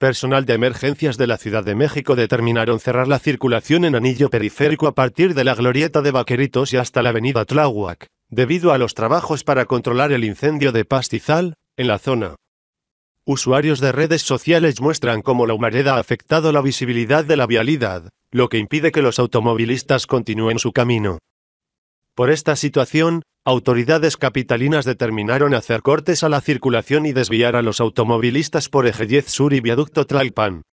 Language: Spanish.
Personal de emergencias de la Ciudad de México determinaron cerrar la circulación en anillo periférico a partir de la glorieta de Vaqueritos y hasta la avenida Tláhuac, debido a los trabajos para controlar el incendio de pastizal, en la zona. Usuarios de redes sociales muestran cómo la humareda ha afectado la visibilidad de la vialidad, lo que impide que los automovilistas continúen su camino. Por esta situación, autoridades capitalinas determinaron hacer cortes a la circulación y desviar a los automovilistas por Eje 10 Sur y Viaducto Tlalpan,